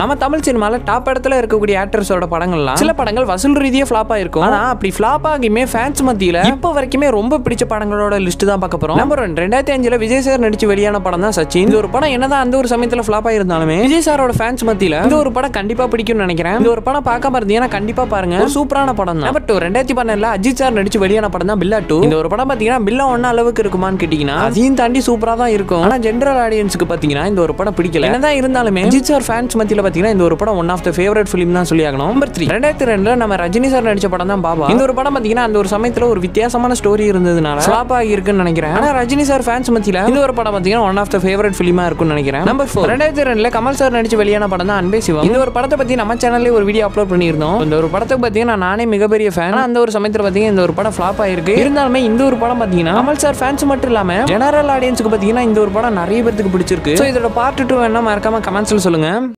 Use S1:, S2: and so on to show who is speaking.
S1: நம்ம தமிழ் சினிமால டாப் இடத்துல இருக்கக்கூடிய ஆக்டர்ஸோட படங்கள்லாம் சில படங்கள் வசூல் ரீதியாக ஃப்ளாப் ஆயிருக்கும் ஆனால் அப்படி ஃப்ளாப் ஆகியுமே ஃபேன்ஸ் மத்தியில் இப்போ வரைக்குமே ரொம்ப பிடிச்ச படங்களோட லிஸ்ட் தான் பார்க்க போகிறோம் நம்பர் ஒன் ரெண்டாயிரத்தி அஞ்சில் விஜய் சார் நடிச்சு வெளியான படம் தான் சச்சின் இந்த ஒரு படம் என்னதான் அந்த ஒரு சமயத்தில் ஃப்ளாப் ஆயிருந்தாலுமே விஜய் சாரோட ஃபேன்ஸ் மத்தியில் இந்த ஒரு படம் கண்டிப்பாக பிடிக்கும்னு நினைக்கிறேன் இந்த ஒரு படம் பார்க்காம இருந்தீங்கன்னா கண்டிப்பாக பாருங்க சூப்பரான படம் தான் பட் ரெண்டாயிரத்தி பன்னெண்டில் அஜித் சார் நடிச்சு வெளியான படம் தான் பில்லா டூ இந்த ஒரு படம் பார்த்தீங்கன்னா பில்லா ஒன்ன அளவுக்கு இருக்குமான்னு கேட்டிங்கன்னா அதையும் தாண்டி சூப்பராக தான் இருக்கும் ஆனால் ஜென்ரல் ஆடியன்ஸுக்கு பார்த்தீங்கன்னா இந்த ஒரு படம் பிடிக்கல என்னதான் இருந்தாலுமே அஜித் சார் ஃபேன்ஸ் மத்தியில் பார்த்தீங்கன்னா இந்த ஒரு படம் one of the favourite film தான் சொல்லி ஆகணும் நம்பர் த்ரீ ரெண்டாயிரத்தி ரெண்டுல நம்ம ரஜினி சார் நடிச்ச படம் தான் பாபா இந்த ஒரு படம் பார்த்தீங்கன்னா அந்த ஒரு சமயத்தில் ஒரு வித்தியாசமான ஸ்டோரி இருந்ததுனால ஃபிளாப் ஆகியிருக்குன்னு நினைக்கிறேன் ஆனால் ரஜினி சார் ஃபேன்ஸ் மத்தியில் இந்த ஒரு படம் பார்த்தீங்கன்னா ஒன் ஆஃப் த ஃபேவரட் ஃபிலிமா இருக்கும்னு நினைக்கிறேன் நம்பர் ஃபோர் ரெண்டாயிரத்தி ரெண்டுல கமல் சார் நடிச்சு வெளியான படம் தான் அன்பே சிவம் இந்த ஒரு படத்தை பற்றி நம்ம சேனல்லே ஒரு வீடியோ அப்லோட் பண்ணியிருந்தோம் இந்த ஒரு படத்தை பார்த்தீங்கன்னா நானே மிகப்பெரிய ஃபேன் அந்த ஒரு சமயத்தில் பார்த்தீங்கன்னா இந்த ஒரு படம் ஃபிளாப் ஆயிருக்கு இருந்தாலுமே இந்த ஒரு படம் பார்த்தீங்கன்னா கமல் சார் ஃபேன்ஸ் மட்டும் இல்லாமல் ஜெனரல் ஆடியன்ஸுக்கு பார்த்தீங்கன்னா இந்த ஒரு படம் நிறைய பேருக்கு பிடிச்சிருக்கு ஸோ இதோட பார்ட் டூ என்ன மறக்காம கமெண்ட்ஸில் சொல்லுங்கள்